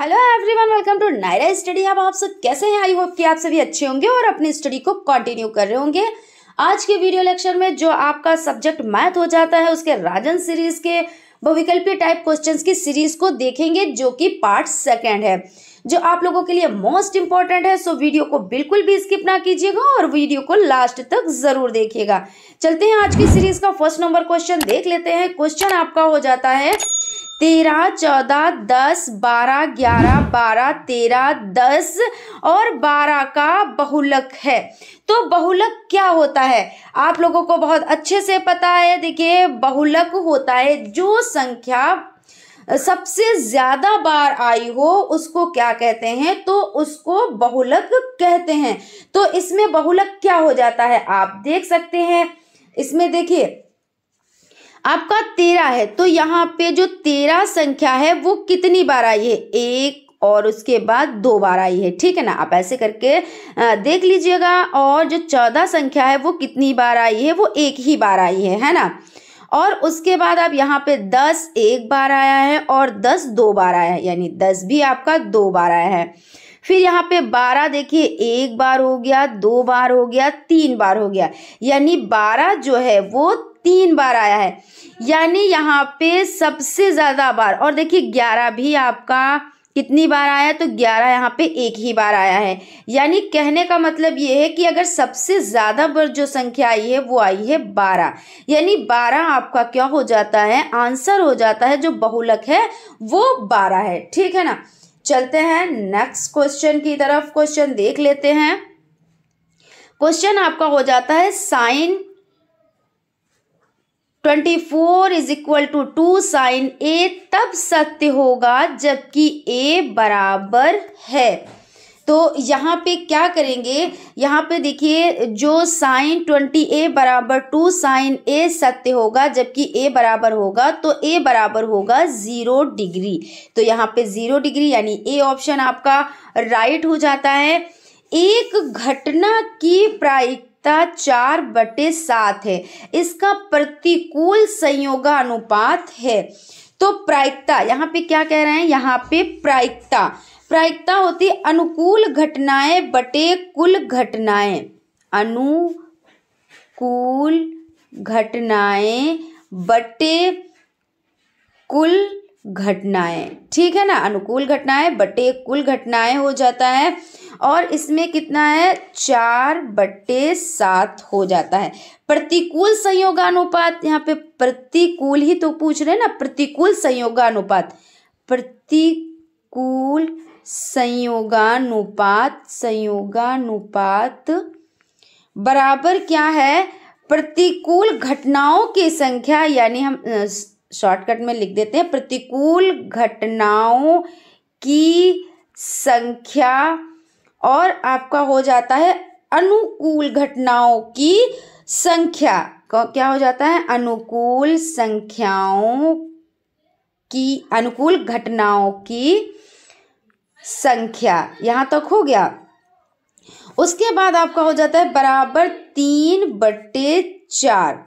hello everyone welcome to Naira study आप आप सब कैसे हैं आई होप कि आप सभी अच्छे होंगे और अपनी स्टडी को कंटिन्यू कर रहे होंगे आज के वीडियो लेक्चर में जो आपका सब्जेक्ट मैथ हो जाता है उसके राजन सीरीज के बहुविकल्पीय टाइप क्वेश्चंस की सीरीज को देखेंगे जो कि पार्ट सेकंड है जो आप लोगों के लिए मोस्ट इंपॉर्टेंट है सो वीडियो को बिल्कुल भी स्किप ना कीजिएगा और वीडियो को लास्ट तक जरूर देखिएगा चलते हैं आज की सीरीज का फर्स्ट नंबर क्वेश्चन देख लेते हैं क्वेश्चन आपका हो जाता है तेरह चौदह दस बारह ग्यारह बारह तेरह दस और बारह का बहुलक है तो बहुलक क्या होता है आप लोगों को बहुत अच्छे से पता है देखिए बहुलक होता है जो संख्या सबसे ज़्यादा बार आई हो उसको क्या कहते हैं तो उसको बहुलक कहते हैं तो इसमें बहुलक क्या हो जाता है आप देख सकते हैं इसमें देखिए आपका तेरह है तो यहाँ पे जो तेरह संख्या है वो कितनी बार आई है एक और उसके बाद दो बार आई है ठीक है ना आप ऐसे करके देख लीजिएगा और जो चौदह संख्या है वो कितनी बार आई है वो एक ही बार आई है है ना और उसके बाद आप यहाँ पे दस एक बार आया है और दस दो बार आया है यानी दस भी आपका दो बार आया है फिर यहाँ पे बारह देखिए एक बार हो गया दो बार हो गया तीन बार हो गया यानी बारह जो है वो तीन बार आया है यानी यहाँ पे सबसे ज़्यादा बार और देखिए ग्यारह भी आपका कितनी बार आया तो ग्यारह यहाँ पे एक ही बार आया है यानी कहने का मतलब ये है कि अगर सबसे ज़्यादा बार जो संख्या आई है वो आई है बारह यानी बारह आपका क्या हो जाता है आंसर हो जाता है जो बहुलक है वो बारह है ठीक है ना चलते हैं नेक्स्ट क्वेश्चन की तरफ क्वेश्चन देख लेते हैं क्वेश्चन आपका हो जाता है sine twenty four is equal to two sine A तब सत्य होगा जबकि ए बराबर है तो यहाँ पे क्या करेंगे यहाँ पे देखिए जो साइन ट्वेंटी ए बराबर टू साइन ए सत्य होगा जबकि ए बराबर होगा तो ए बराबर होगा ज़ीरो डिग्री तो यहाँ पे ज़ीरो डिग्री यानी ए ऑप्शन आपका राइट हो जाता है एक घटना की प्रायिक वत्ता चार बटे सात है इसका प्रतिकूल संयोग अनुपात है तो प्रायिकता यहाँ पे क्या कह रहे हैं यहाँ पे प्रायिकता प्रायिकता होती अनुकूल घटनाएं बटे कुल घटनाएं अनुकूल घटनाएं बटे कुल घटनाएं ठीक है ना अनुकूल घटनाएं बटे कुल घटनाएं हो जाता है और इसमें कितना है चार बटे सात हो जाता है प्रतिकूल संयोगानुपात यहाँ पे प्रतिकूल ही तो पूछ रहे हैं ना प्रतिकूल संयोगानुपात प्रतिकूल संयोगानुपात संयोगानुपात बराबर क्या है प्रतिकूल घटनाओं की संख्या यानी हम शॉर्टकट में लिख देते हैं प्रतिकूल घटनाओं की संख्या और आपका हो जाता है अनुकूल घटनाओं की संख्या क्या हो जाता है अनुकूल संख्याओं की अनुकूल घटनाओं की संख्या यहां तक तो हो गया उसके बाद आपका हो जाता है बराबर तीन बट्टे चार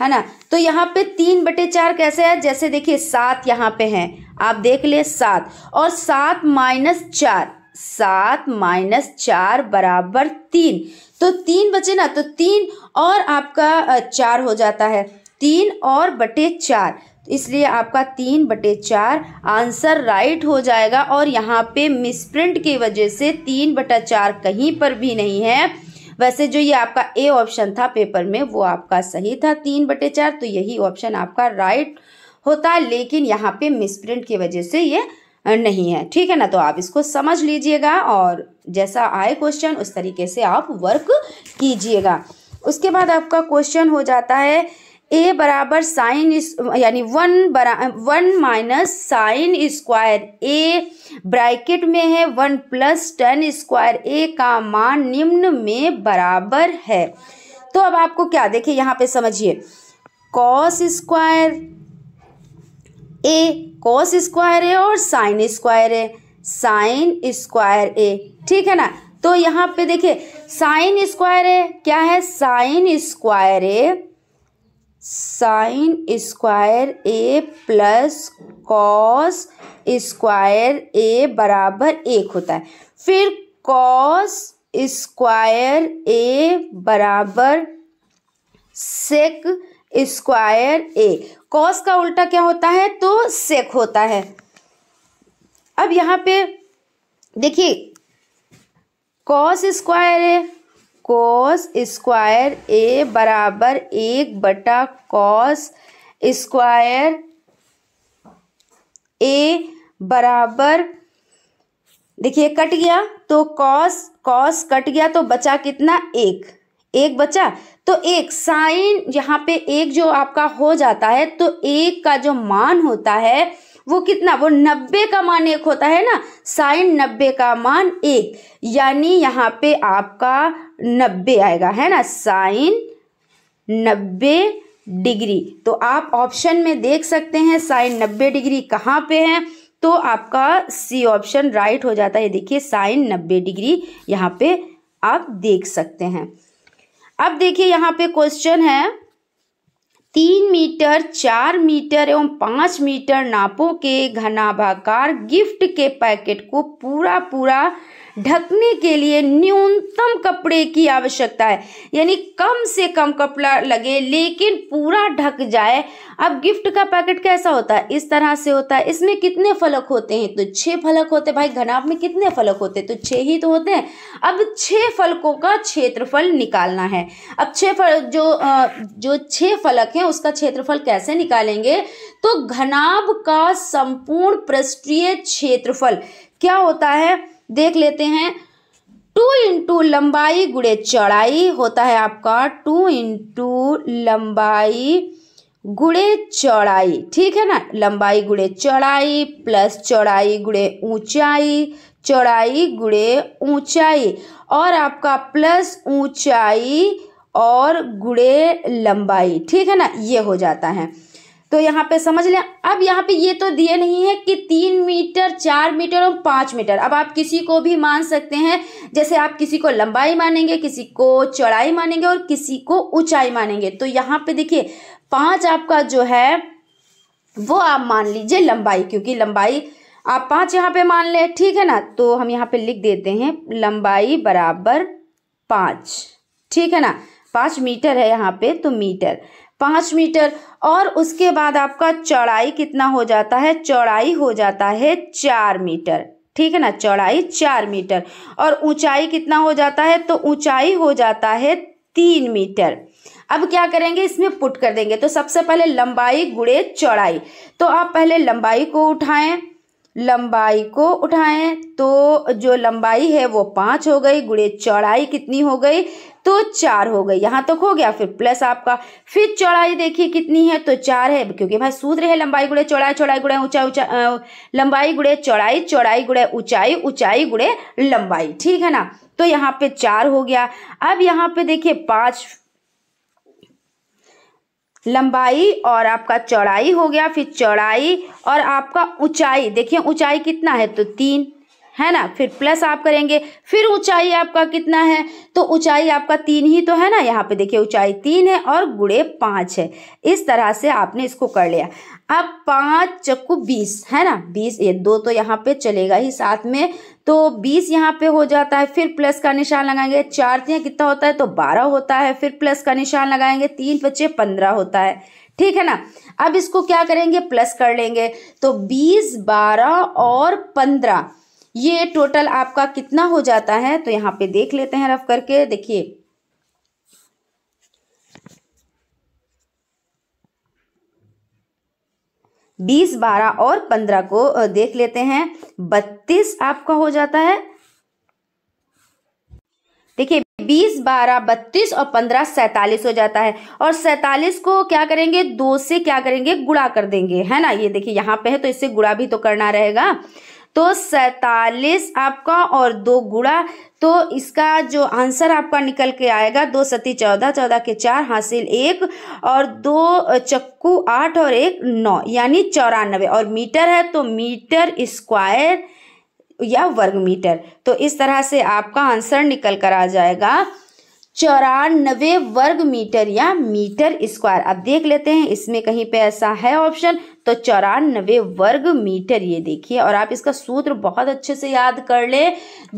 है ना तो यहाँ पे तीन बटे चार कैसे है जैसे देखिए सात यहाँ पे है आप देख ले सात और सात माइनस चार सात माइनस चार बराबर तीन तो तीन बचे ना तो तीन और आपका चार हो जाता है तीन और बटे चार इसलिए आपका तीन बटे चार आंसर राइट हो जाएगा और यहाँ पे मिसप्रिंट की वजह से तीन बटा चार कहीं पर भी नहीं है वैसे जो ये आपका ए ऑप्शन था पेपर में वो आपका सही था तीन बटे चार तो यही ऑप्शन आपका राइट होता लेकिन यहाँ पे मिसप्रिंट की वजह से ये नहीं है ठीक है ना तो आप इसको समझ लीजिएगा और जैसा आए क्वेश्चन उस तरीके से आप वर्क कीजिएगा उसके बाद आपका क्वेश्चन हो जाता है ए बराबर साइन यानी वन बरा one minus sine square A bracket में है one plus tan square A का मान निम्न में बराबर है तो अब आपको क्या देखिए यहाँ पे समझिए cos square A cos square A और sine square A sine square A ठीक है ना तो यहाँ पे देखिए साइन स्क्वायर ए क्या है sine square A sine square A plus cos square A बराबर एक होता है फिर कॉस स्क्वायर ए बराबर सेक स्क्वायर ए कॉस का उल्टा क्या होता है तो सेक होता है अब यहाँ पे देखिए cos square A cos square A बराबर एक बटा कॉस स्क्वायर ए बराबर देखिए कट गया तो कॉस कॉस कट गया तो बचा कितना एक एक बचा तो एक साइन यहाँ पे एक जो आपका हो जाता है तो एक का जो मान होता है वो कितना वो नब्बे का मान एक होता है ना साइन नब्बे का मान एक यानी यहाँ पे आपका नब्बे आएगा है ना साइन नब्बे डिग्री तो आप ऑप्शन में देख सकते हैं साइन नब्बे डिग्री कहाँ पे है तो आपका सी ऑप्शन राइट हो जाता है देखिए साइन नब्बे डिग्री यहाँ पे आप देख सकते हैं अब देखिए यहाँ पे क्वेश्चन है तीन मीटर चार मीटर एवं पाँच मीटर नापों के घनाभाकार गिफ्ट के पैकेट को पूरा पूरा ढकने के लिए न्यूनतम कपड़े की आवश्यकता है यानी कम से कम कपड़ा लगे लेकिन पूरा ढक जाए अब गिफ्ट का पैकेट कैसा होता है इस तरह से होता है इसमें कितने फलक होते हैं तो छः फलक होते हैं भाई घनाब में कितने फलक होते हैं तो छः ही तो होते हैं अब छः फलकों का क्षेत्रफल निकालना है अब छः फल जो जो छः फलक हैं उसका क्षेत्रफल कैसे निकालेंगे तो घनाभ का संपूर्ण पृष्ठीय क्षेत्रफल क्या होता है देख लेते हैं टू इंटू लंबाई गुड़े चौड़ाई होता है आपका टू इंटू लंबाई गुड़े चौड़ाई ठीक है ना लंबाई गुड़े चौड़ाई प्लस चौड़ाई गुड़े ऊंचाई चौड़ाई गुड़े ऊंचाई और आपका प्लस ऊंचाई और गुड़े लंबाई ठीक है ना ये हो जाता है तो यहाँ पे समझ लें अब यहाँ पे ये तो दिए नहीं है कि तीन मीटर चार मीटर और पाँच मीटर अब आप किसी को भी मान सकते हैं जैसे आप किसी को लंबाई मानेंगे किसी को चौड़ाई मानेंगे और किसी को ऊंचाई मानेंगे तो यहाँ पे देखिए पाँच आपका जो है वो आप मान लीजिए लंबाई क्योंकि लंबाई आप पाँच यहाँ पे मान लें ठीक है ना तो हम यहाँ पे लिख देते हैं लंबाई बराबर पाँच ठीक है ना पाँच मीटर है यहाँ पे तो मीटर पाँच मीटर और उसके बाद आपका चौड़ाई कितना हो जाता है चौड़ाई हो जाता है चार मीटर ठीक है ना चौड़ाई चार मीटर और ऊंचाई कितना हो जाता है तो ऊंचाई हो जाता है तीन मीटर अब क्या करेंगे इसमें पुट कर देंगे तो सबसे पहले लंबाई गुड़े चौड़ाई तो आप पहले लंबाई को उठाएं लंबाई को उठाएं तो जो लंबाई है वो पाँच हो गई गुड़े चौड़ाई कितनी हो गई तो चार हो गई यहाँ तक तो हो गया फिर प्लस आपका फिर चौड़ाई देखिए कितनी है तो चार है क्योंकि भाई सूत्र है लंबाई गुड़े चौड़ाई चौड़ाई गुड़े ऊंचा ऊंचा लंबाई गुड़े चौड़ाई चौड़ाई गुड़े ऊंचाई ऊंचाई गुड़े लंबाई ठीक है ना तो यहाँ पे चार हो गया अब यहाँ पे देखिए पांच लंबाई और आपका चौड़ाई हो गया फिर चौड़ाई और आपका ऊंचाई देखिए ऊंचाई कितना है तो तीन है ना फिर प्लस आप करेंगे फिर ऊंचाई आपका कितना है तो ऊंचाई आपका तीन ही तो है ना यहाँ पे देखिए ऊंचाई तीन है और गुड़े पाँच है इस तरह से आपने इसको कर लिया अब पाँच चक्कू बीस है ना बीस ये दो तो यहाँ पे चलेगा ही साथ में तो बीस यहाँ पे हो जाता है फिर प्लस का निशान लगाएंगे चार तीन तो कितना होता है तो बारह होता है फिर प्लस का निशान लगाएंगे तीन बच्चे पंद्रह होता है ठीक है ना अब इसको क्या करेंगे प्लस कर लेंगे तो बीस बारह और पंद्रह ये टोटल आपका कितना हो जाता है तो यहाँ पे देख लेते हैं रफ करके देखिए बीस बारह और पंद्रह को देख लेते हैं बत्तीस आपका हो जाता है देखिए बीस बारह बत्तीस और पंद्रह सैतालीस हो जाता है और सैतालीस को क्या करेंगे दो से क्या करेंगे गुड़ा कर देंगे है ना ये देखिए यहाँ पे है तो इससे गुड़ा भी तो करना रहेगा तो सैतालीस आपका और दो गुड़ा तो इसका जो आंसर आपका निकल के आएगा दो सती चौदह चौदह के चार हासिल एक और दो चक्कू आठ और एक नौ यानी चौरानबे और मीटर है तो मीटर स्क्वायर या वर्ग मीटर तो इस तरह से आपका आंसर निकल कर आ जाएगा चौरानबे वर्ग मीटर या मीटर स्क्वायर अब देख लेते हैं इसमें कहीं पे ऐसा है ऑप्शन तो चौरानबे वर्ग मीटर ये देखिए और आप इसका सूत्र बहुत अच्छे से याद कर ले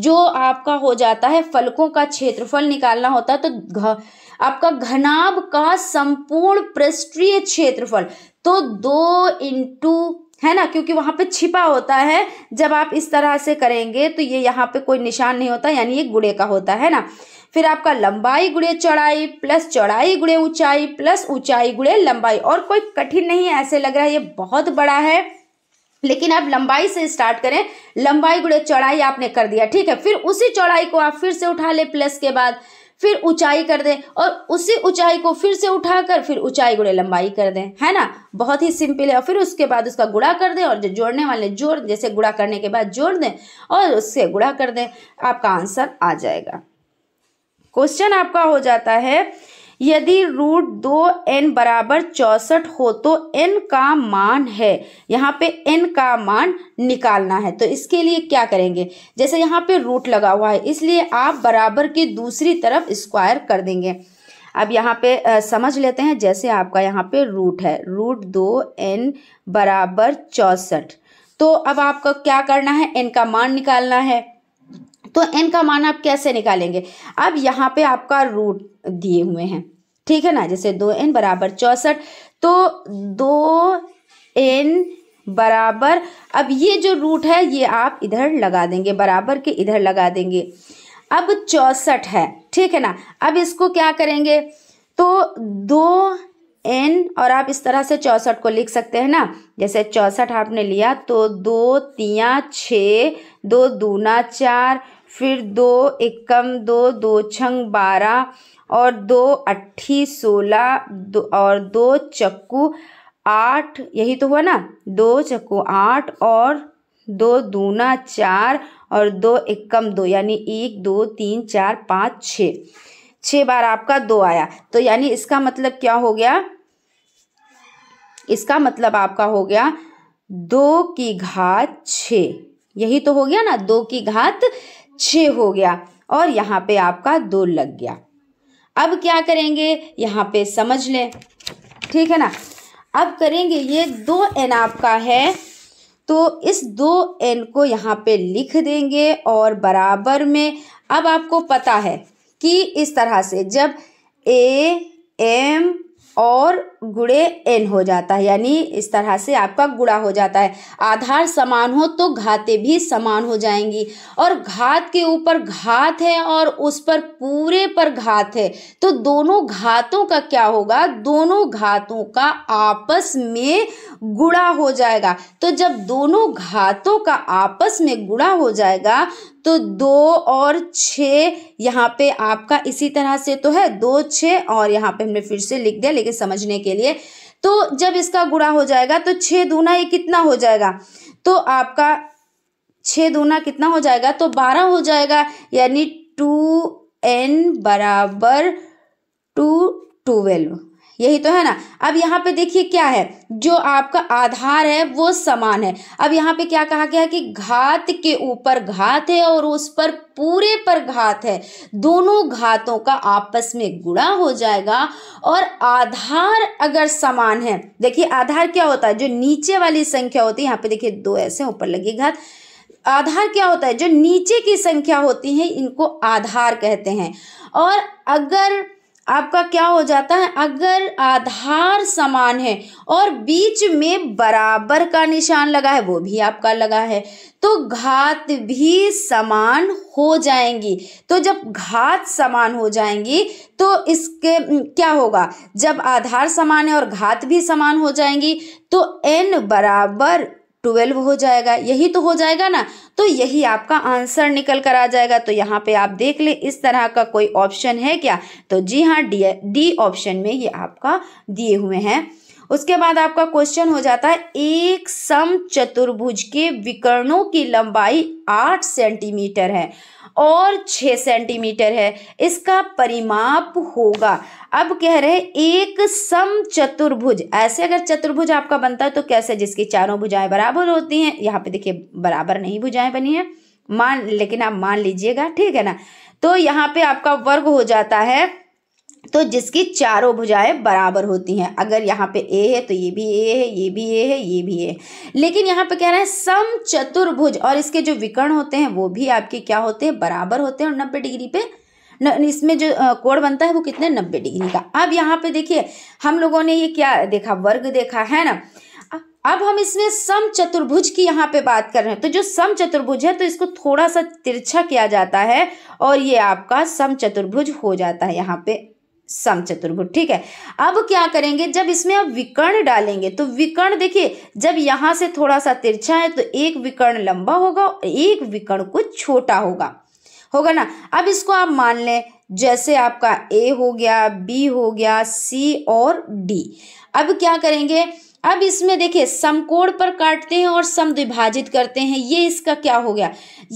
जो आपका हो जाता है फलकों का क्षेत्रफल निकालना होता है तो घ आपका घनाभ का संपूर्ण पृष्ठीय क्षेत्रफल तो दो इंटू है ना क्योंकि वहाँ पे छिपा होता है जब आप इस तरह से करेंगे तो ये यहाँ पे कोई निशान नहीं होता यानी ये गुड़े का होता है ना फिर आपका लंबाई गुड़े चौड़ाई प्लस चौड़ाई गुड़े ऊंचाई प्लस ऊंचाई गुड़े लंबाई और कोई कठिन नहीं है ऐसे लग रहा है ये बहुत बड़ा है लेकिन आप लंबाई से स्टार्ट करें लंबाई गुड़े चौड़ाई आपने कर दिया ठीक है फिर उसी चौड़ाई को आप फिर से उठा ले प्लस के बाद फिर ऊंचाई कर दें और उसी ऊंचाई को फिर से उठाकर फिर ऊंचाई गुड़े लंबाई कर दें है ना बहुत ही सिंपल है और फिर उसके बाद उसका गुड़ा कर दें और जो जोड़ने वाले जोड़ जैसे गुड़ा करने के बाद जोड़ दें और उससे गुड़ा कर दें आपका आंसर आ जाएगा क्वेश्चन आपका हो जाता है यदि रूट दो एन बराबर चौसठ हो तो एन का मान है यहाँ पे एन का मान निकालना है तो इसके लिए क्या करेंगे जैसे यहाँ पे रूट लगा हुआ है इसलिए आप बराबर के दूसरी तरफ स्क्वायर कर देंगे अब यहाँ पे आ, समझ लेते हैं जैसे आपका यहाँ पे रूट है रूट दो एन बराबर चौसठ तो अब आपको क्या करना है एन का मान निकालना है तो एन का मान आप कैसे निकालेंगे अब यहाँ पे आपका रूट दिए हुए हैं ठीक है ना जैसे दो एन बराबर चौसठ तो दो एन बराबर अब ये जो रूट है ये आप इधर लगा देंगे बराबर के इधर लगा देंगे अब चौसठ है ठीक है ना अब इसको क्या करेंगे तो दो एन और आप इस तरह से चौंसठ को लिख सकते हैं ना जैसे चौंसठ आपने लिया तो दो तिया छ दो दूना चार फिर दो एकम दो दो छंग बारह और दो अट्ठी सोलह दो और दो चक्कू आठ यही तो हुआ ना दो चक्कू आठ और दो दूना चार और दो एकम दो यानी एक दो तीन चार पाँच छ छः बार आपका दो आया तो यानी इसका मतलब क्या हो गया इसका मतलब आपका हो गया दो की घात छ यही तो हो गया ना दो की घात छ हो गया और यहाँ पे आपका दो लग गया अब क्या करेंगे यहाँ पे समझ लें ठीक है ना अब करेंगे ये दो एन आपका है तो इस दो एन को यहाँ पे लिख देंगे और बराबर में अब आपको पता है कि इस तरह से जब ए एम और गुड़े एन हो जाता है यानी इस तरह से आपका गुड़ा हो जाता है आधार समान हो तो घाते भी समान हो जाएंगी और घात के ऊपर घात है और उस पर पूरे पर घात है तो दोनों घातों का क्या होगा दोनों घातों का आपस में गुड़ा हो जाएगा तो जब दोनों घातों का आपस में गुड़ा हो जाएगा तो दो और छः यहाँ पे आपका इसी तरह से तो है दो छः और यहाँ पे हमने फिर से लिख दिया लेकिन समझने के लिए तो जब इसका गुणा हो जाएगा तो छः दूना ये कितना हो जाएगा तो आपका छः दूना कितना हो जाएगा तो बारह हो जाएगा यानी टू एन बराबर टू ट्वेल्व यही तो है ना अब यहाँ पे देखिए क्या है जो आपका आधार है वो समान है अब यहाँ पे क्या कहा गया है कि घात के ऊपर घात है और उस पर पूरे पर घात है दोनों घातों का आपस में गुणा हो जाएगा और आधार अगर समान है देखिए आधार क्या होता है जो नीचे वाली संख्या होती है यहाँ पे देखिए दो ऐसे ऊपर लगी घात आधार क्या होता है जो नीचे की संख्या होती है इनको आधार कहते हैं और अगर आपका क्या हो जाता है अगर आधार समान है और बीच में बराबर का निशान लगा है वो भी आपका लगा है तो घात भी समान हो जाएंगी तो जब घात समान हो जाएंगी तो इसके क्या होगा जब आधार समान है और घात भी समान हो जाएंगी तो एन बराबर ट्वेल्व हो जाएगा यही तो हो जाएगा ना तो यही आपका आंसर निकल कर आ जाएगा तो यहाँ पे आप देख ले इस तरह का कोई ऑप्शन है क्या तो जी हाँ डी डी ऑप्शन में ये आपका दिए हुए हैं उसके बाद आपका क्वेश्चन हो जाता है एक सम चतुर्भुज के विकर्णों की लंबाई आठ सेंटीमीटर है और छः सेंटीमीटर है इसका परिमाप होगा अब कह रहे एक सम चतुर्भुज ऐसे अगर चतुर्भुज आपका बनता है तो कैसे जिसकी चारों भुजाएं बराबर होती हैं यहाँ पे देखिए बराबर नहीं भुजाएं बनी है मान लेकिन आप मान लीजिएगा ठीक है ना तो यहाँ पे आपका वर्ग हो जाता है तो जिसकी चारों भुजाएं बराबर होती हैं अगर यहाँ पे ए है तो ये भी ए है ये भी ए है ये भी ए लेकिन यहाँ पे कह रहा है सम चतुर्भुज और इसके जो विकर्ण होते हैं वो भी आपके क्या होते हैं बराबर होते हैं और नब्बे डिग्री पे न, इसमें जो कोण बनता है वो कितने नब्बे डिग्री का अब यहाँ पे देखिए हम लोगों ने ये क्या देखा वर्ग देखा है ना अब हम इसमें सम चतुर्भुज की यहाँ पे बात कर रहे हैं तो जो सम चतुर्भुज है तो इसको थोड़ा सा तिरछा किया जाता है और ये आपका सम चतुर्भुज हो जाता है यहाँ पे समचतुर्भुज ठीक है अब क्या करेंगे जब इसमें आप विकर्ण डालेंगे तो विकर्ण देखिए जब यहां से थोड़ा सा तिरछा है तो एक विकर्ण लंबा होगा और एक विकर्ण कुछ छोटा होगा होगा ना अब इसको आप मान लें जैसे आपका ए हो गया बी हो गया सी और डी अब क्या करेंगे अब इसमें देखिए समकोण पर काटते हैं और सम विभाजित करते हैं ये इसका क्या हो गया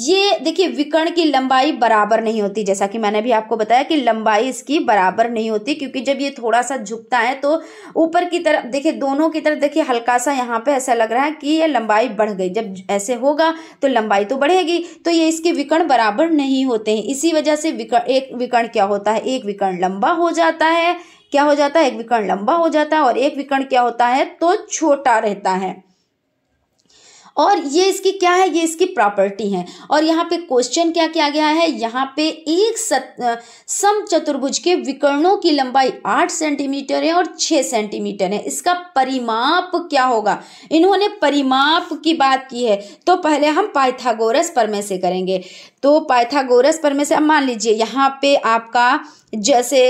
ये देखिए विकर्ण की लंबाई बराबर नहीं होती जैसा कि मैंने भी आपको बताया कि लंबाई इसकी बराबर नहीं होती क्योंकि जब ये थोड़ा सा झुकता है तो ऊपर की तरफ देखिए दोनों की तरफ देखिए हल्का सा यहाँ पे ऐसा लग रहा है कि ये लंबाई बढ़ गई जब ऐसे होगा तो लंबाई तो बढ़ेगी तो ये इसके विकर्ण बराबर नहीं होते हैं इसी वजह से विकर्ण एक विकर्ण क्या होता है एक विकर्ण लंबा हो जाता है क्या हो जाता है एक विकर्ण लंबा हो जाता है और एक विकर्ण क्या होता है तो छोटा रहता है और ये इसकी क्या है ये इसकी प्रॉपर्टी है और यहाँ पे क्वेश्चन क्या किया गया है यहाँ पे एक सम चतुर्भुज के विकर्णों की लंबाई आठ सेंटीमीटर है और छः सेंटीमीटर है इसका परिमाप क्या होगा इन्होंने परिमाप की बात की है तो पहले हम पाइथागोरस परमे से करेंगे तो पाइथागोरस परमे से अब मान लीजिए यहाँ पे आपका जैसे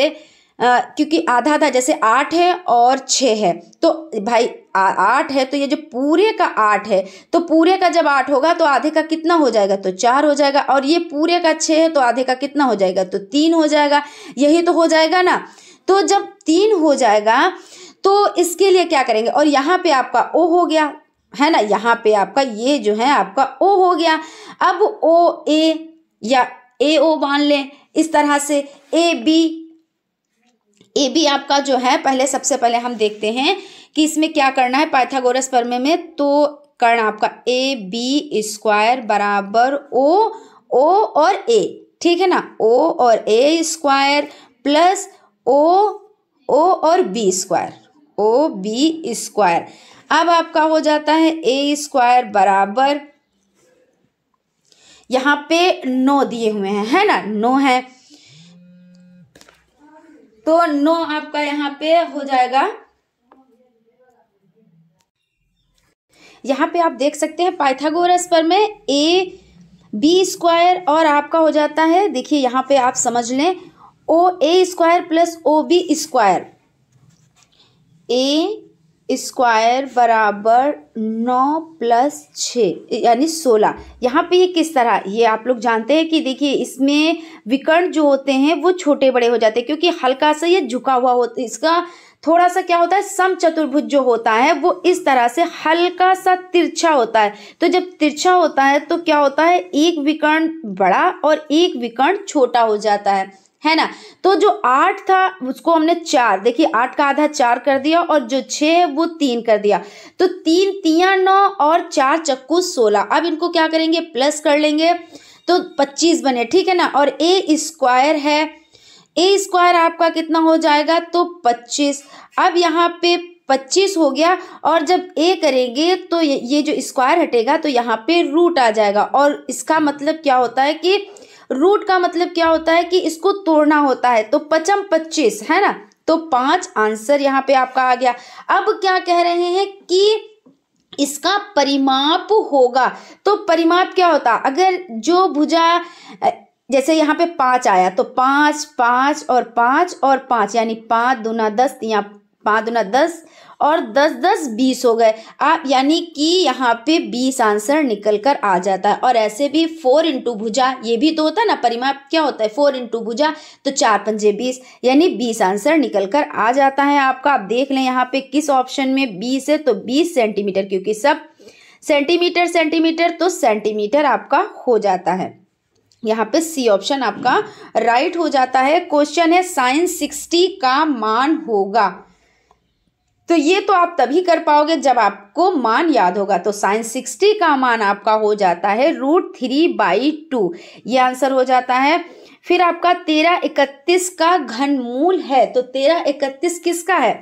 क्योंकि आधा आधा जैसे आठ है और छः है तो भाई आठ है तो ये जो पूरे का आठ है तो पूरे का जब आठ होगा तो आधे का कितना हो जाएगा तो चार हो जाएगा और ये पूरे का छः है तो आधे का कितना हो जाएगा तो तीन हो जाएगा यही तो हो जाएगा ना तो जब तीन हो जाएगा तो इसके लिए क्या करेंगे और यहाँ पे आपका ओ हो गया है ना यहाँ पे आपका ये जो है आपका ओ हो गया अब ओ ए या ए ओ मान लें इस तरह से ए बी ए बी आपका जो है पहले सबसे पहले हम देखते हैं कि इसमें क्या करना है पाइथागोरस पर में तो कर्ण आपका ए बी स्क्वायर बराबर ओ ओ और ए ठीक है ना ओ और ए स्क्वायर प्लस ओ ओ और B square O B square अब आपका हो जाता है ए स्क्वायर बराबर यहाँ पे नो दिए हुए हैं है ना नो है तो नो आपका यहाँ पे हो जाएगा यहाँ पे आप देख सकते हैं पाइथागोरस पर में ए बी स्क्वायर और आपका हो जाता है देखिए यहाँ पे आप समझ लें O A square plus O B square A square बराबर नौ प्लस छ यानी सोलह यहाँ पे ये किस तरह ये आप लोग जानते हैं कि देखिए इसमें विकर्ण जो होते हैं वो छोटे बड़े हो जाते हैं क्योंकि हल्का सा ये झुका हुआ होता है इसका थोड़ा सा क्या होता है सम चतुर्भुज जो होता है वो इस तरह से हल्का सा तिरछा होता है तो जब तिरछा होता है तो क्या होता है एक विकर्ण बड़ा और एक विकर्ण छोटा हो जाता है है ना तो जो आठ था उसको हमने चार देखिए आठ का आधा चार कर दिया और जो छः है वो तीन कर दिया तो तीन तिया नौ और चार चक्कू सोलह अब इनको क्या करेंगे प्लस कर लेंगे तो पच्चीस बने ठीक है ना और ए स्क्वायर है ए स्क्वायर आपका कितना हो जाएगा तो पच्चीस अब यहाँ पे पच्चीस हो गया और जब ए करेंगे तो ये जो स्क्वायर हटेगा तो यहाँ पे रूट आ जाएगा और इसका मतलब क्या होता है कि रूट का मतलब क्या होता है कि इसको तोड़ना होता है तो पचम पच्चीस है ना तो पांच आंसर यहाँ पे आपका आ गया अब क्या कह रहे हैं कि इसका परिमाप होगा तो परिमाप क्या होता अगर जो भुजा जैसे यहाँ पे पांच आया तो पांच पांच और पांच और पांच यानी पांच दूना दस या पाँच दुना दस और दस दस बीस हो गए आप यानी कि यहाँ पे बीस आंसर निकल कर आ जाता है और ऐसे भी फोर इंटू भुजा ये भी तो होता है ना परिमाप क्या होता है फोर इंटू भुजा तो चार पंजे बीस यानी बीस आंसर निकल कर आ जाता है आपका आप देख लें यहाँ पे किस ऑप्शन में बीस है तो बीस सेंटीमीटर क्योंकि सब सेंटीमीटर सेंटीमीटर तो सेंटीमीटर आपका हो जाता है यहाँ पे सी ऑप्शन आपका राइट हो जाता है क्वेश्चन है साइंस सिक्सटी का मान होगा तो ये तो आप तभी कर पाओगे जब आपको मान याद होगा तो साइन सिक्सटी का मान आपका हो जाता है रूट थ्री बाई टू ये आंसर हो जाता है फिर आपका तेरह इकतीस का घनमूल है तो तेरह इकतीस किसका है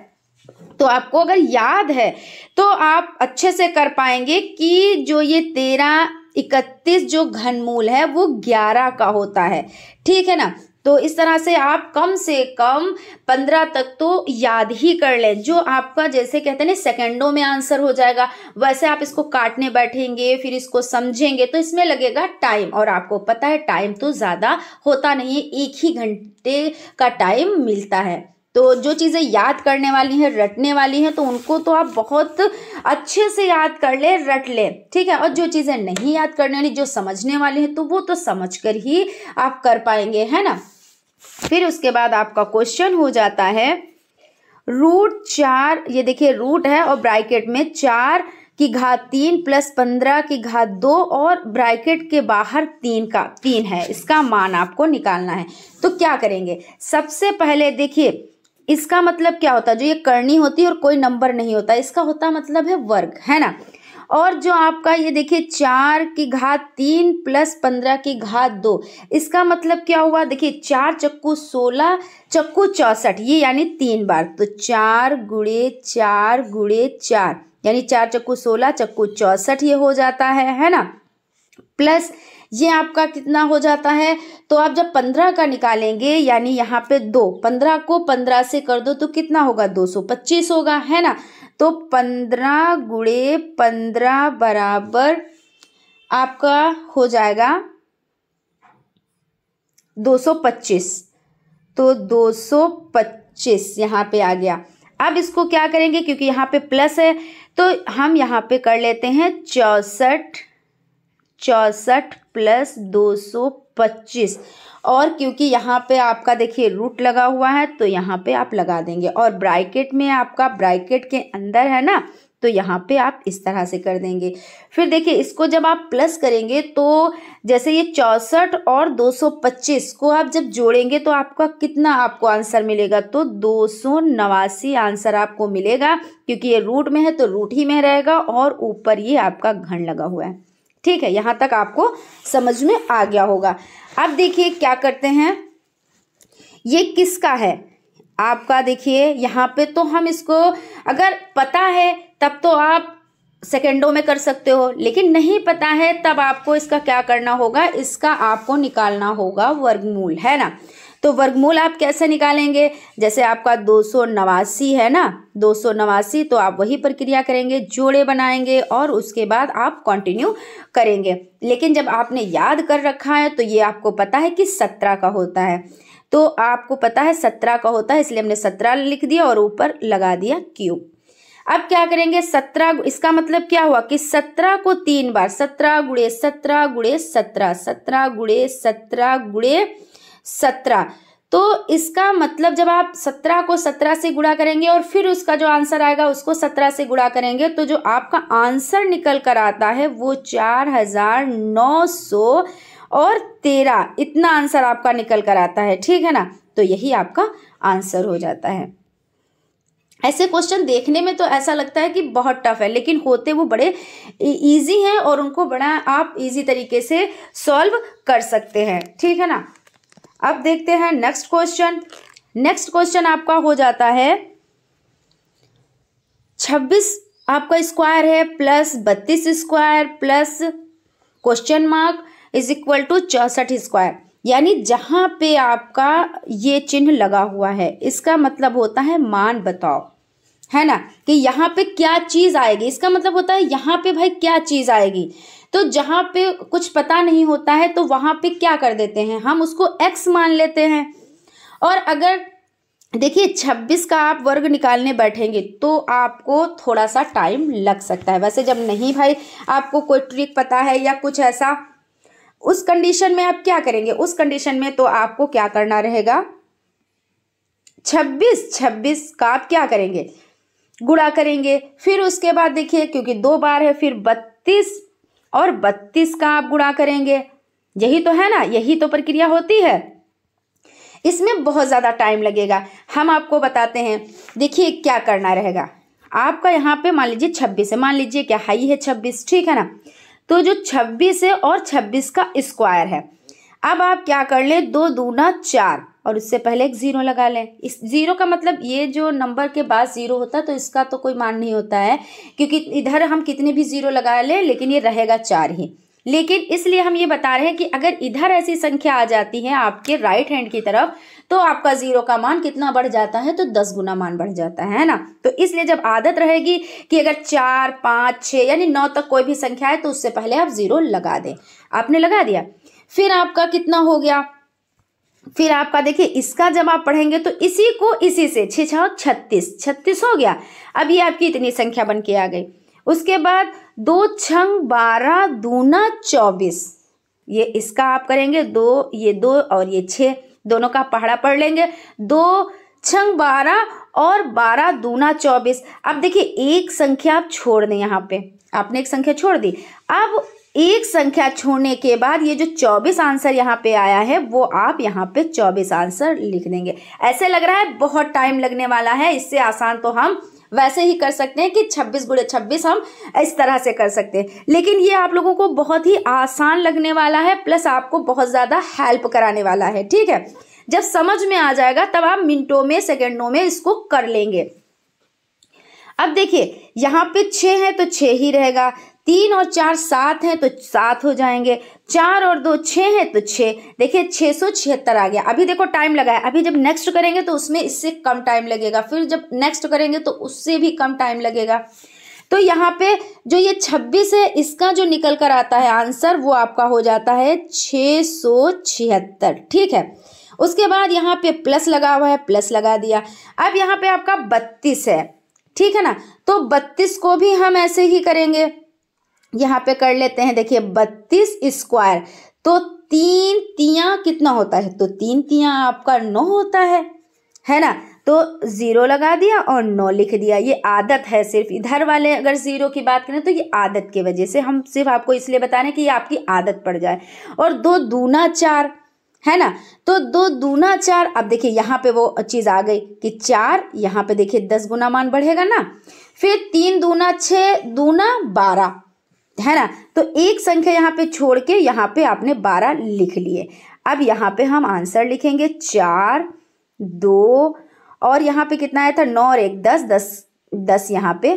तो आपको अगर याद है तो आप अच्छे से कर पाएंगे कि जो ये तेरह इकतीस जो घनमूल है वो ग्यारह का होता है ठीक है ना तो इस तरह से आप कम से कम पंद्रह तक तो याद ही कर लें जो आपका जैसे कहते हैं ना सेकेंडों में आंसर हो जाएगा वैसे आप इसको काटने बैठेंगे फिर इसको समझेंगे तो इसमें लगेगा टाइम और आपको पता है टाइम तो ज़्यादा होता नहीं है एक ही घंटे का टाइम मिलता है तो जो चीज़ें याद करने वाली हैं रटने वाली हैं तो उनको तो आप बहुत अच्छे से याद कर ले रट ले ठीक है और जो चीज़ें नहीं याद करने वाली जो समझने वाली हैं तो वो तो समझ कर ही आप कर पाएंगे है ना फिर उसके बाद आपका क्वेश्चन हो जाता है रूट चार ये देखिए रूट है और ब्रैकेट में चार की घात तीन प्लस पंद्रह की घात दो और ब्रैकेट के बाहर तीन का तीन है इसका मान आपको निकालना है तो क्या करेंगे सबसे पहले देखिए इसका मतलब क्या होता है जो ये करनी होती है और कोई नंबर नहीं होता इसका होता मतलब है वर्ग है ना और जो आपका ये देखिए चार की घात तीन प्लस पंद्रह की घात दो इसका मतलब क्या हुआ देखिए चार चक्कू सोलह चक्कू चौसठ ये यानी तीन बार तो चार गुड़े चार गुड़े चार यानी चार चक्कू सोलह चक्कू चौसठ ये हो जाता है है ना प्लस ये आपका कितना हो जाता है तो आप जब पंद्रह का निकालेंगे यानी यहाँ पे दो पंद्रह को पंद्रह से कर दो तो कितना होगा दो सौ पच्चीस होगा है ना तो पंद्रह गुड़े पंद्रह बराबर आपका हो जाएगा दो सौ पच्चीस तो दो सौ पच्चीस यहाँ पे आ गया अब इसको क्या करेंगे क्योंकि यहाँ पे प्लस है तो हम यहाँ पे कर लेते हैं चौसठ चौंसठ प्लस दो सौ पच्चीस और क्योंकि यहाँ पे आपका देखिए रूट लगा हुआ है तो यहाँ पे आप लगा देंगे और ब्राइकेट में आपका ब्राइकेट के अंदर है ना तो यहाँ पे आप इस तरह से कर देंगे फिर देखिए इसको जब आप प्लस करेंगे तो जैसे ये चौंसठ और 225 को आप जब जोड़ेंगे तो आपका कितना आपको आंसर मिलेगा तो दो आंसर आपको मिलेगा क्योंकि ये रूट में है तो रूट ही में रहेगा और ऊपर ये आपका घन लगा हुआ है ठीक है यहां तक आपको समझ में आ गया होगा अब देखिए क्या करते हैं ये किसका है आपका देखिए यहां पे तो हम इसको अगर पता है तब तो आप सेकेंडों में कर सकते हो लेकिन नहीं पता है तब आपको इसका क्या करना होगा इसका आपको निकालना होगा वर्गमूल है ना तो वर्गमूल आप कैसे निकालेंगे जैसे आपका दो है ना दो तो आप वही प्रक्रिया करेंगे जोड़े बनाएंगे और उसके बाद आप कंटिन्यू करेंगे लेकिन जब आपने याद कर रखा है तो ये आपको पता है कि सत्रह का होता है तो आपको पता है सत्रह का होता है इसलिए हमने सत्रह लिख दिया और ऊपर लगा दिया क्यूब अब क्या करेंगे सत्रह इसका मतलब क्या हुआ कि सत्रह को तीन बार सत्रह गुड़े सत्रह गुड़े सत्रह सत्रह गुड़े सत्रह गुड़े सत्रह तो इसका मतलब जब आप सत्रह को सत्रह से गुणा करेंगे और फिर उसका जो आंसर आएगा उसको सत्रह से गुणा करेंगे तो जो आपका आंसर निकल कर आता है वो चार हजार नौ सौ और तेरह इतना आंसर आपका निकल कर आता है ठीक है ना तो यही आपका आंसर हो जाता है ऐसे क्वेश्चन देखने में तो ऐसा लगता है कि बहुत टफ है लेकिन होते वो बड़े इजी हैं और उनको बड़ा आप इजी तरीके से सॉल्व कर सकते हैं ठीक है ना अब देखते हैं नेक्स्ट क्वेश्चन नेक्स्ट क्वेश्चन आपका हो जाता है छब्बीस आपका स्क्वायर है प्लस बत्तीस square plus question mark is equal to चौसठ स्क्वायर यानी जहां पे आपका ये चिन्ह लगा हुआ है इसका मतलब होता है मान बताओ है ना कि यहाँ पे क्या चीज़ आएगी इसका मतलब होता है यहाँ पे भाई क्या चीज़ आएगी तो जहाँ पे कुछ पता नहीं होता है तो वहाँ पे क्या कर देते हैं हम उसको एक्स मान लेते हैं और अगर देखिए 26 का आप वर्ग निकालने बैठेंगे तो आपको थोड़ा सा टाइम लग सकता है वैसे जब नहीं भाई आपको कोई ट्रिक पता है या कुछ ऐसा उस कंडीशन में आप क्या करेंगे उस कंडीशन में तो आपको क्या करना रहेगा 26 26 का आप क्या करेंगे गुड़ा करेंगे फिर उसके बाद देखिए क्योंकि दो बार है फिर बत्तीस और बत्तीस का आप गुणा करेंगे यही तो है ना यही तो प्रक्रिया होती है इसमें बहुत ज़्यादा टाइम लगेगा हम आपको बताते हैं देखिए क्या करना रहेगा आपका यहाँ पे मान लीजिए छब्बीस है मान लीजिए क्या हाई है छब्बीस ठीक है ना तो जो छब्बीस है और छब्बीस का स्क्वायर है अब आप क्या कर लें दो दूना चार और उससे पहले एक ज़ीरो लगा लें इस ज़ीरो का मतलब ये जो नंबर के बाद ज़ीरो होता है तो इसका तो कोई मान नहीं होता है क्योंकि इधर हम कितने भी ज़ीरो लगा लें लेकिन ये रहेगा चार ही लेकिन इसलिए हम ये बता रहे हैं कि अगर इधर ऐसी संख्या आ जाती है आपके राइट हैंड की तरफ तो आपका जीरो का मान कितना बढ़ जाता है तो दस गुना मान बढ़ जाता है ना तो इसलिए जब आदत रहेगी कि अगर चार पाँच छः यानी नौ तक कोई भी संख्या है तो उससे पहले आप जीरो लगा दें आपने लगा दिया फिर आपका कितना हो गया फिर आपका देखिए इसका जब आप पढ़ेंगे तो इसी को इसी से छः छः छत्तीस छत्तीस हो गया अब ये आपकी इतनी संख्या बन के आ गई उसके बाद दो छंग बारह दूना चौबीस ये इसका आप करेंगे दो ये दो और ये छः दोनों का पहाड़ा पढ़ लेंगे दो छंग बारह और बारह दूना चौबीस अब देखिए एक संख्या आप छोड़ दें यहाँ पे आपने एक संख्या छोड़ दी अब एक संख्या छोड़ने के बाद ये जो चौबीस आंसर यहाँ पे आया है वो आप यहाँ पे चौबीस आंसर लिख देंगे ऐसे लग रहा है बहुत टाइम लगने वाला है इससे आसान तो हम वैसे ही कर सकते हैं कि 26 गुड़े छब्बीस हम इस तरह से कर सकते हैं लेकिन ये आप लोगों को बहुत ही आसान लगने वाला है प्लस आपको बहुत ज़्यादा हेल्प कराने वाला है ठीक है जब समझ में आ जाएगा तब आप मिनटों में सेकेंडों में इसको कर लेंगे अब देखिए यहाँ पे छः है तो छः ही रहेगा तीन और चार सात हैं तो सात हो जाएंगे चार और दो छः हैं तो छः देखिए छः सौ छिहत्तर आ गया अभी देखो टाइम लगाया अभी जब नेक्स्ट करेंगे तो उसमें इससे कम टाइम लगेगा फिर जब नेक्स्ट करेंगे तो उससे भी कम टाइम लगेगा तो यहाँ पे जो ये छब्बीस है इसका जो निकल कर आता है आंसर वो आपका हो जाता है छः सौ छिहत्तर ठीक है उसके बाद यहाँ पे प्लस लगा हुआ है प्लस लगा दिया अब यहाँ पे आपका बत्तीस है ठीक है ना तो बत्तीस को भी हम ऐसे ही करेंगे यहाँ पे कर लेते हैं देखिए बत्तीस स्क्वायर तो तीन तिया कितना होता है तो तीन तिया आपका नौ होता है है ना तो ज़ीरो लगा दिया और नौ लिख दिया ये आदत है सिर्फ इधर वाले अगर ज़ीरो की बात करें तो ये आदत की वजह से हम सिर्फ आपको इसलिए बता रहे हैं कि ये आपकी आदत पड़ जाए और दो दूना चार है ना तो दो दूना चार अब देखिए यहाँ पे वो चीज़ आ गई कि चार यहाँ पे देखिए दस गुना मान बढ़ेगा ना फिर तीन दूना छः दूना बारह है ना तो एक संख्या यहाँ पे छोड़ के यहाँ पे आपने बारह लिख लिए अब यहाँ पे हम आंसर लिखेंगे चार दो और यहाँ पे कितना आया था नौ और एक दस दस दस यहाँ पे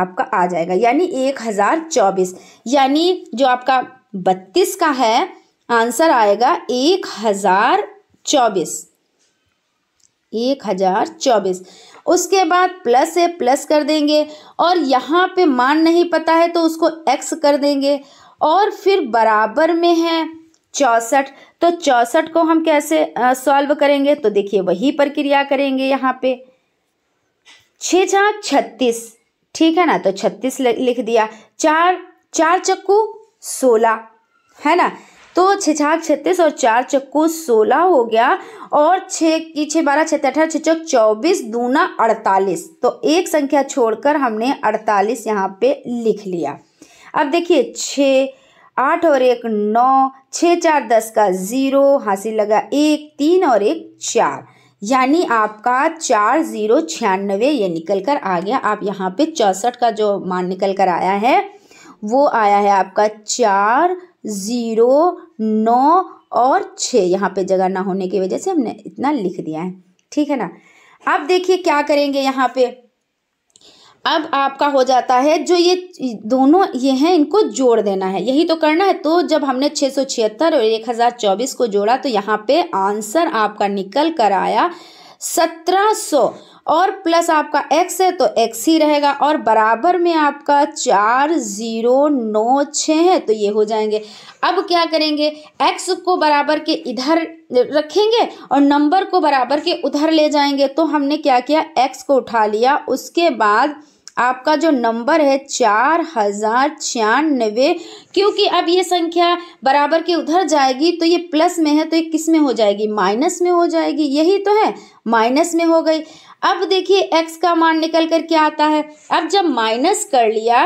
आपका आ जाएगा यानी एक हज़ार चौबीस यानी जो आपका बत्तीस का है आंसर आएगा एक हज़ार चौबीस एक हज़ार चौबीस उसके बाद प्लस से प्लस कर देंगे और यहाँ पे मान नहीं पता है तो उसको एक्स कर देंगे और फिर बराबर में है चौसठ तो चौसठ को हम कैसे सॉल्व करेंगे तो देखिए वही प्रक्रिया करेंगे यहाँ पे छः छा छत्तीस ठीक है ना तो छत्तीस लिख दिया चार चार चक्कू सोलह है ना तो छः छाक छत्तीस और चार चक्को सोलह हो गया और छः की छः बारह छः अठारह छः चौक चौबीस दूना अड़तालीस तो एक संख्या छोड़कर हमने अड़तालीस यहाँ पे लिख लिया अब देखिए छः आठ और एक नौ छः चार दस का ज़ीरो हासिल लगा एक तीन और एक चार यानी आपका चार ज़ीरो छियानवे ये निकल कर आ गया आप यहाँ पे चौंसठ का जो मान निकल कर आया है वो आया है आपका चार ज़ीरो नौ और छः यहाँ पे जगह ना होने की वजह से हमने इतना लिख दिया है ठीक है ना अब देखिए क्या करेंगे यहाँ पे अब आपका हो जाता है जो ये दोनों ये हैं इनको जोड़ देना है यही तो करना है तो जब हमने छः सौ छिहत्तर और एक हज़ार चौबीस को जोड़ा तो यहाँ पे आंसर आपका निकल कर आया सत्रह सौ और प्लस आपका x है तो x ही रहेगा और बराबर में आपका चार ज़ीरो नौ छः है तो ये हो जाएंगे अब क्या करेंगे x को बराबर के इधर रखेंगे और नंबर को बराबर के उधर ले जाएंगे तो हमने क्या किया x को उठा लिया उसके बाद आपका जो नंबर है चार हज़ार छियानवे क्योंकि अब ये संख्या बराबर के उधर जाएगी तो ये प्लस में है तो ये किस में हो जाएगी माइनस में हो जाएगी यही तो है माइनस में हो गई अब देखिए एक्स का मान निकल कर क्या आता है अब जब माइनस कर लिया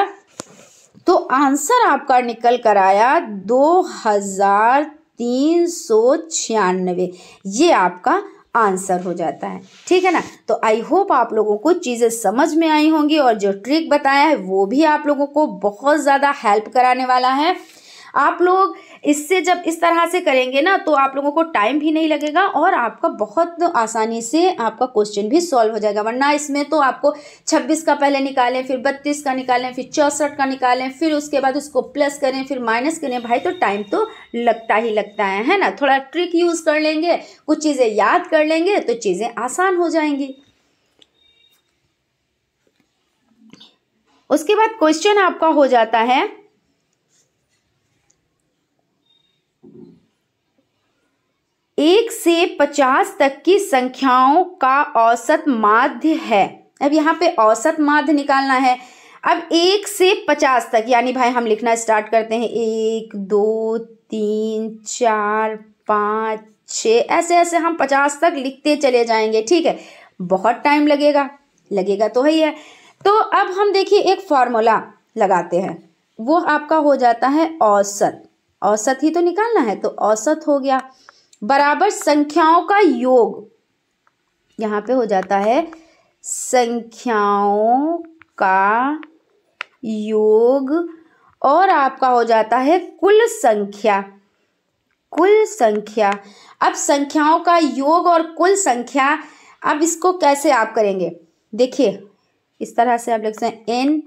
तो आंसर आपका निकल कर आया दो हज़ार तीन सौ छियानवे ये आपका आंसर हो जाता है ठीक है ना तो आई होप आप लोगों को चीज़ें समझ में आई होंगी और जो ट्रिक बताया है वो भी आप लोगों को बहुत ज़्यादा हेल्प कराने वाला है आप लोग इससे जब इस तरह से करेंगे ना तो आप लोगों को टाइम भी नहीं लगेगा और आपका बहुत आसानी से आपका क्वेश्चन भी सॉल्व हो जाएगा वरना इसमें तो आपको छब्बीस का पहले निकालें फिर बत्तीस का निकालें फिर चौंसठ का निकालें फिर उसके बाद उसको प्लस करें फिर माइनस करें भाई तो टाइम तो लगता ही लगता है है ना थोड़ा ट्रिक यूज़ कर लेंगे कुछ चीज़ें याद कर लेंगे तो चीज़ें आसान हो जाएंगी उसके बाद क्वेश्चन आपका हो जाता है एक से पचास तक की संख्याओं का औसत माध्य है अब यहाँ पे औसत माध्य निकालना है अब एक से पचास तक यानी भाई हम लिखना स्टार्ट करते हैं एक दो तीन चार पाँच छः ऐसे ऐसे हम पचास तक लिखते चले जाएंगे ठीक है बहुत टाइम लगेगा लगेगा तो ही है तो अब हम देखिए एक फॉर्मूला लगाते हैं वो आपका हो जाता है औसत औसत ही तो निकालना है तो औसत हो गया बराबर संख्याओं का योग यहाँ पे हो जाता है संख्याओं का योग और आपका हो जाता है कुल संख्या कुल संख्या अब संख्याओं का योग और कुल संख्या अब इसको कैसे आप करेंगे देखिए इस तरह से आप लिख सकते हैं एन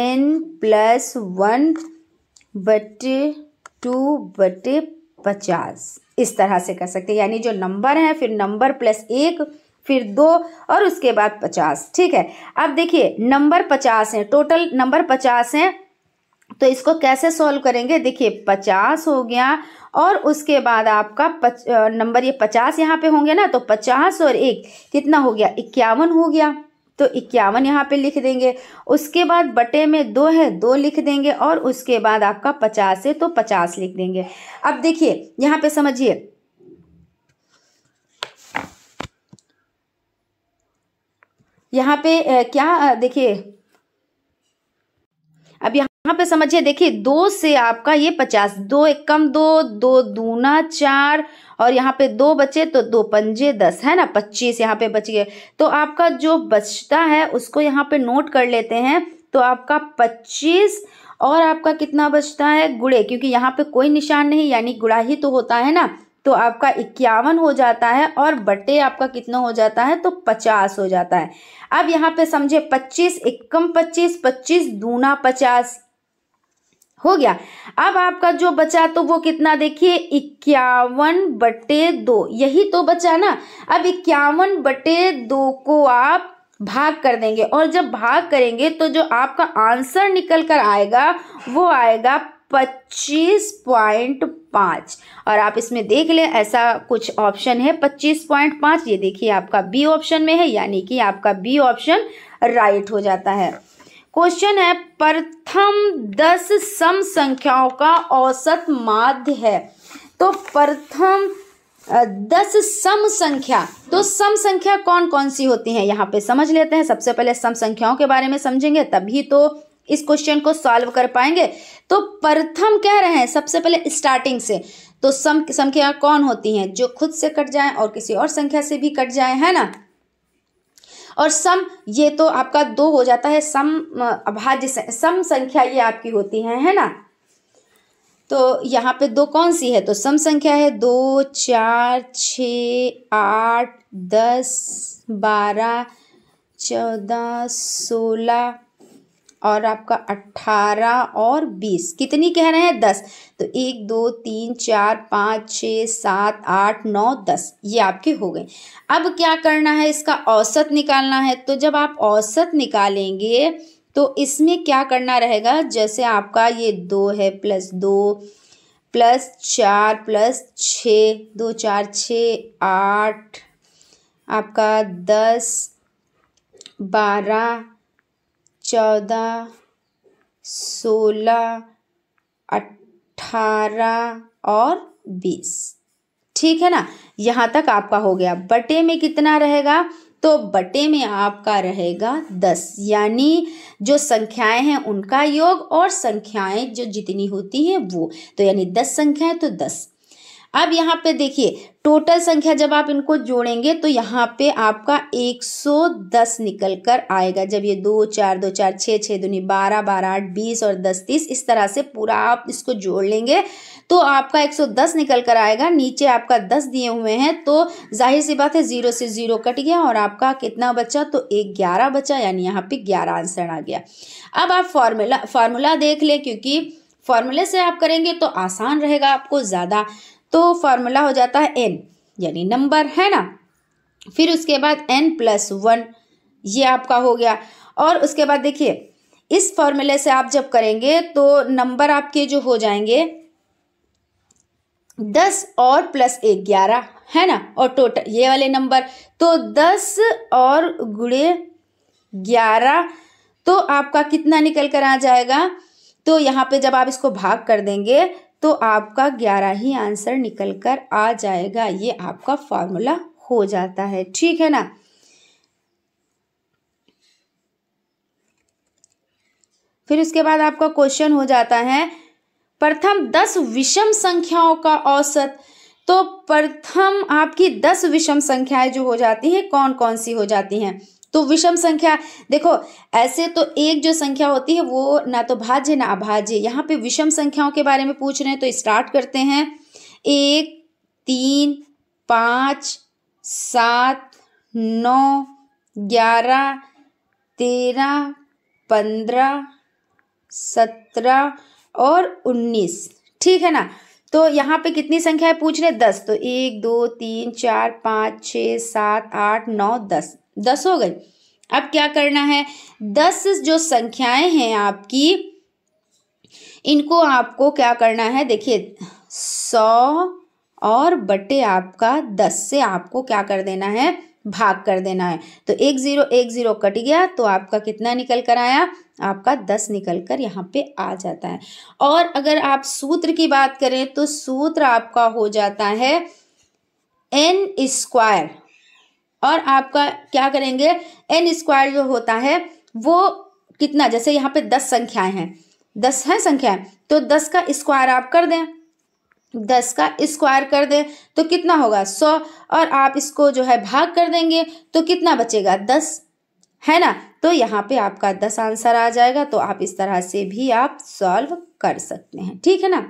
एन प्लस वन बटे टू बटे पचास इस तरह से कर सकते हैं यानी जो नंबर है फिर नंबर प्लस एक फिर दो और उसके बाद पचास ठीक है अब देखिए नंबर पचास है टोटल नंबर पचास है तो इसको कैसे सॉल्व करेंगे देखिए पचास हो गया और उसके बाद आपका नंबर ये पचास यहाँ पे होंगे ना तो पचास और एक कितना हो गया इक्यावन हो गया तो इक्यावन यहाँ पे लिख देंगे उसके बाद बटे में दो है दो लिख देंगे और उसके बाद आपका पचास है तो पचास लिख देंगे अब देखिए यहाँ पे समझिए यहाँ पे क्या देखिए अब यहाँ यहाँ पे समझिए देखिए दो से आपका ये पचास दो एक कम दो दो दूना चार और यहाँ पे दो बचे तो दो पंजे दस है ना पच्चीस यहाँ पे बच गए तो आपका जो बचता है उसको यहाँ पे नोट कर लेते हैं तो आपका पच्चीस और आपका कितना बचता है गुड़े क्योंकि यहाँ पे कोई निशान नहीं यानी गुड़ा ही तो होता है ना तो आपका इक्यावन हो जाता है और बटे आपका कितना हो जाता है तो पचास हो जाता है अब यहाँ पे समझे पच्चीस एकम पच्चीस पच्चीस दूना पचास हो गया अब आपका जो बचा तो वो कितना देखिए इक्यावन बटे दो यही तो बचा ना अब इक्यावन बटे दो को आप भाग कर देंगे और जब भाग करेंगे तो जो आपका आंसर निकल कर आएगा वो आएगा पच्चीस पॉइंट पाँच और आप इसमें देख लें ऐसा कुछ ऑप्शन है पच्चीस पॉइंट पाँच ये देखिए आपका बी ऑप्शन में है यानी कि आपका बी ऑप्शन राइट हो जाता है क्वेश्चन है प्रथम दस सम संख्याओं का औसत माध्य है तो प्रथम दस सम संख्या तो सम संख्या कौन कौन सी होती है यहाँ पे समझ लेते हैं सबसे पहले सम संख्याओं के बारे में समझेंगे तभी तो इस क्वेश्चन को सॉल्व कर पाएंगे तो प्रथम कह रहे हैं सबसे पहले स्टार्टिंग से तो सम संख्या कौन होती हैं जो खुद से कट जाए और किसी और संख्या से भी कट जाए है ना और सम ये तो आपका दो हो जाता है सम अभाज्य सम संख्या ये आपकी होती है है ना तो यहाँ पे दो कौन सी है तो सम संख्या है दो चार छ आठ दस बारह चौदह सोलह और आपका अट्ठारह और बीस कितनी कह रहे हैं दस तो एक दो तीन चार पाँच छः सात आठ नौ दस ये आपके हो गए अब क्या करना है इसका औसत निकालना है तो जब आप औसत निकालेंगे तो इसमें क्या करना रहेगा जैसे आपका ये दो है प्लस दो प्लस चार प्लस छ दो चार छ आठ आपका दस बारह चौदह सोलह अट्ठारह और बीस ठीक है ना यहाँ तक आपका हो गया बटे में कितना रहेगा तो बटे में आपका रहेगा दस यानी जो संख्याएं हैं उनका योग और संख्याएं जो जितनी होती हैं वो तो यानी दस संख्याएं तो दस अब यहाँ पे देखिए टोटल संख्या जब आप इनको जोड़ेंगे तो यहाँ पे आपका 110 निकल कर आएगा जब ये दो चार दो चार छः छः दूनी बारह बारह आठ बीस और दस तीस इस तरह से पूरा आप इसको जोड़ लेंगे तो आपका 110 निकल कर आएगा नीचे आपका 10 दिए हुए हैं तो जाहिर सी बात है ज़ीरो से ज़ीरो कट गया और आपका कितना बचा तो एक ग्यारह बचा यानी यहाँ पे ग्यारह आंसर आ गया अब आप फॉर्मूला फार्मूला देख लें क्योंकि फॉर्मूले से आप करेंगे तो आसान रहेगा आपको ज़्यादा तो फार्मूला हो जाता है एन यानी नंबर है ना फिर उसके बाद एन प्लस वन ये आपका हो गया और उसके बाद देखिए इस फॉर्मूले से आप जब करेंगे तो नंबर आपके जो हो जाएंगे दस और प्लस एक ग्यारह है ना और टोटल ये वाले नंबर तो दस और गुड़े ग्यारह तो आपका कितना निकल कर आ जाएगा तो यहाँ पे जब आप इसको भाग कर देंगे तो आपका ग्यारह ही आंसर निकल कर आ जाएगा ये आपका फॉर्मूला हो जाता है ठीक है ना फिर उसके बाद आपका क्वेश्चन हो जाता है प्रथम दस विषम संख्याओं का औसत तो प्रथम आपकी दस विषम संख्याएं जो हो जाती हैं कौन कौन सी हो जाती हैं तो विषम संख्या देखो ऐसे तो एक जो संख्या होती है वो ना तो भाज्य ना अभाज्य यहाँ पे विषम संख्याओं के बारे में पूछ रहे हैं तो स्टार्ट करते हैं एक तीन पाँच सात नौ ग्यारह तेरह पंद्रह सत्रह और उन्नीस ठीक है ना तो यहाँ पे कितनी संख्याएं पूछ रहे दस तो एक दो तीन चार पाँच छः सात आठ नौ दस दस हो गई अब क्या करना है दस जो संख्याएं हैं आपकी इनको आपको क्या करना है देखिए सौ और बटे आपका दस से आपको क्या कर देना है भाग कर देना है तो एक ज़ीरो एक ज़ीरो कट गया तो आपका कितना निकल कर आया आपका दस निकल कर यहाँ पे आ जाता है और अगर आप सूत्र की बात करें तो सूत्र आपका हो जाता है एन स्क्वायर और आपका क्या करेंगे एन स्क्वायर जो होता है वो कितना जैसे यहाँ पे दस संख्याएं हैं दस है संख्याएं तो दस का स्क्वायर आप कर दें दस का स्क्वायर कर दें तो कितना होगा सौ और आप इसको जो है भाग कर देंगे तो कितना बचेगा दस है ना तो यहाँ पे आपका दस आंसर आ जाएगा तो आप इस तरह से भी आप सॉल्व कर सकते हैं ठीक है ना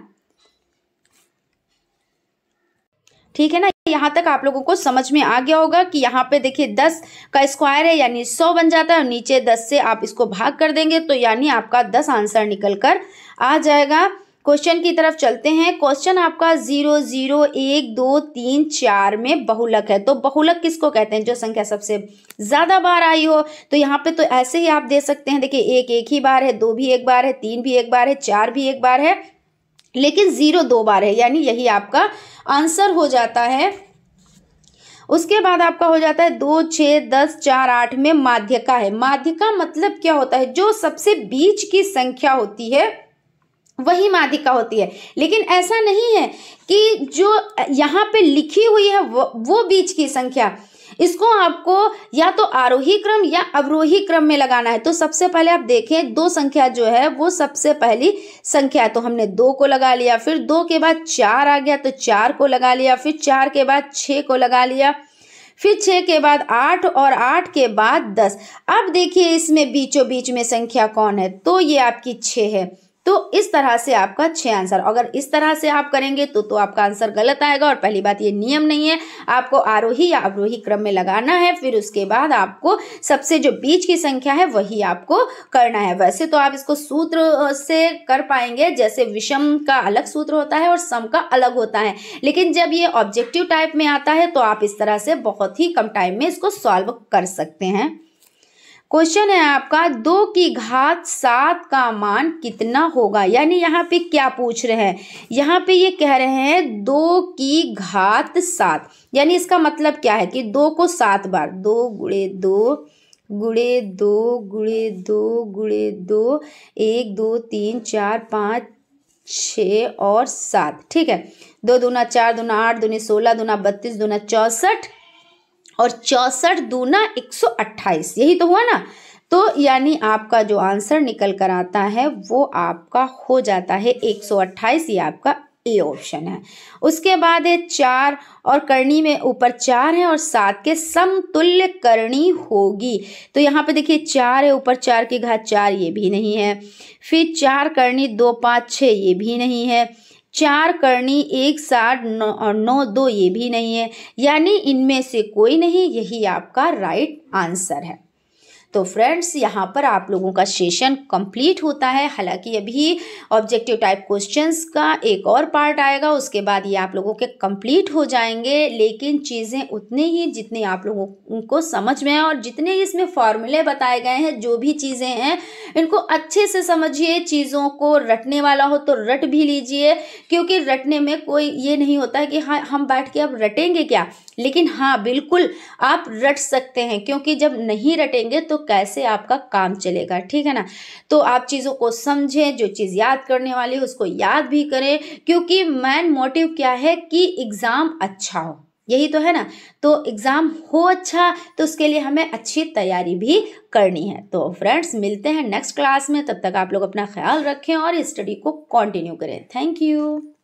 ठीक है ना यहाँ तक आप लोगों को समझ में आ गया होगा कि यहाँ पे देखिए दस का स्क्वायर है यानी सौ बन जाता है और नीचे दस से आप इसको भाग कर देंगे तो यानी आपका दस आंसर निकल कर आ जाएगा क्वेश्चन की तरफ चलते हैं क्वेश्चन आपका जीरो जीरो एक दो तीन चार में बहुलक है तो बहुलक किसको कहते हैं जो संख्या सबसे ज़्यादा बार आई हो तो यहाँ पे तो ऐसे ही आप दे सकते हैं देखिए एक एक ही बार है दो भी एक बार है तीन भी एक बार है चार भी एक बार है लेकिन ज़ीरो दो बार है यानी यही आपका आंसर हो जाता है उसके बाद आपका हो जाता है दो छः दस चार आठ में माध्यिका है माध्यका मतलब क्या होता है जो सबसे बीच की संख्या होती है वही माध्यिका होती है लेकिन ऐसा नहीं है कि जो यहाँ पे लिखी हुई है वो, वो बीच की संख्या इसको आपको या तो आरोही क्रम या अवरोही क्रम में लगाना है तो सबसे पहले आप देखें दो संख्या जो है वो सबसे पहली संख्या है तो हमने दो को लगा लिया फिर दो के बाद चार आ गया तो चार को लगा लिया फिर चार के बाद छः को लगा लिया फिर छः के बाद आठ और आठ के बाद दस अब देखिए इसमें बीचों बीच में संख्या कौन है तो ये आपकी छः है तो इस तरह से आपका छः आंसर अगर इस तरह से आप करेंगे तो तो आपका आंसर गलत आएगा और पहली बात ये नियम नहीं है आपको आरोही या अवरोही क्रम में लगाना है फिर उसके बाद आपको सबसे जो बीच की संख्या है वही आपको करना है वैसे तो आप इसको सूत्र से कर पाएंगे जैसे विषम का अलग सूत्र होता है और सम का अलग होता है लेकिन जब ये ऑब्जेक्टिव टाइप में आता है तो आप इस तरह से बहुत ही कम टाइम में इसको सॉल्व कर सकते हैं क्वेश्चन है आपका दो की घात सात का मान कितना होगा यानी यहाँ पे क्या पूछ रहे हैं यहाँ पे ये कह रहे हैं दो की घात सात यानी इसका मतलब क्या है कि दो को सात बार दो गुड़े दो गुड़े दो गुड़े दो गुड़े दो एक दो तीन चार पाँच छ और सात ठीक है दो दूना चार दूना आठ दूनी सोलह दूना बत्तीस दूना चौंसठ और चौसठ दूना एक सौ अट्ठाईस यही तो हुआ ना तो यानी आपका जो आंसर निकल कर आता है वो आपका हो जाता है एक सौ अट्ठाईस ये आपका ए ऑप्शन है उसके बाद है चार और करणी में ऊपर चार है और सात के समतुल्य करणी होगी तो यहाँ पे देखिए चार है ऊपर चार की घात चार ये भी नहीं है फिर चार करणी दो पाँच छः ये भी नहीं है चार करनी एक साठ नौ नौ दो ये भी नहीं है यानी इनमें से कोई नहीं यही आपका राइट आंसर है तो फ्रेंड्स यहाँ पर आप लोगों का सेशन कंप्लीट होता है हालांकि अभी ऑब्जेक्टिव टाइप क्वेश्चंस का एक और पार्ट आएगा उसके बाद ये आप लोगों के कंप्लीट हो जाएंगे लेकिन चीज़ें उतनी ही जितने आप लोगों को समझ में है और जितने इसमें फॉर्मूले बताए गए हैं जो भी चीज़ें हैं इनको अच्छे से समझिए चीज़ों को रटने वाला हो तो रट भी लीजिए क्योंकि रटने में कोई ये नहीं होता है कि हाँ हम बैठ के अब रटेंगे क्या लेकिन हाँ बिल्कुल आप रट सकते हैं क्योंकि जब नहीं रटेंगे तो कैसे आपका काम चलेगा ठीक है ना तो आप चीज़ों को समझें जो चीज़ याद करने वाली है उसको याद भी करें क्योंकि मैन मोटिव क्या है कि एग्ज़ाम अच्छा हो यही तो है ना तो एग्ज़ाम हो अच्छा तो उसके लिए हमें अच्छी तैयारी भी करनी है तो फ्रेंड्स मिलते हैं नेक्स्ट क्लास में तब तक आप लोग अपना ख्याल रखें और स्टडी को कंटिन्यू करें थैंक यू